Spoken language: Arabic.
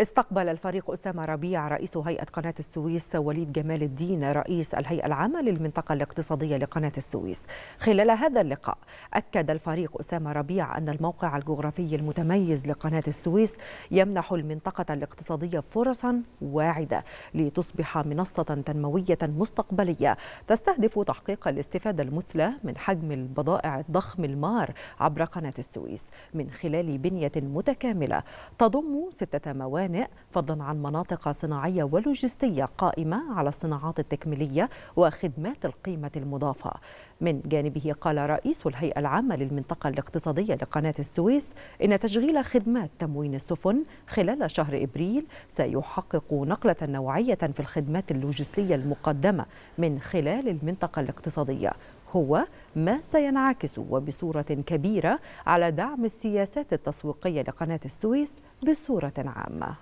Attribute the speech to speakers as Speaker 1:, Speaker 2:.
Speaker 1: استقبل الفريق أسامة ربيع رئيس هيئة قناة السويس وليد جمال الدين رئيس الهيئة العامة للمنطقة الاقتصادية لقناة السويس خلال هذا اللقاء أكد الفريق أسامة ربيع أن الموقع الجغرافي المتميز لقناة السويس يمنح المنطقة الاقتصادية فرصا واعدة لتصبح منصة تنموية مستقبلية تستهدف تحقيق الاستفادة المثلى من حجم البضائع الضخم المار عبر قناة السويس من خلال بنية متكاملة تضم ستة مواد الموانئ فضلا عن مناطق صناعية ولوجستية قائمة على الصناعات التكميلية وخدمات القيمة المضافة من جانبه قال رئيس الهيئة العامة للمنطقة الاقتصادية لقناة السويس إن تشغيل خدمات تموين السفن خلال شهر إبريل سيحقق نقلة نوعية في الخدمات اللوجستية المقدمة من خلال المنطقة الاقتصادية هو ما سينعكس وبصورة كبيرة على دعم السياسات التسويقية لقناة السويس بصورة عامة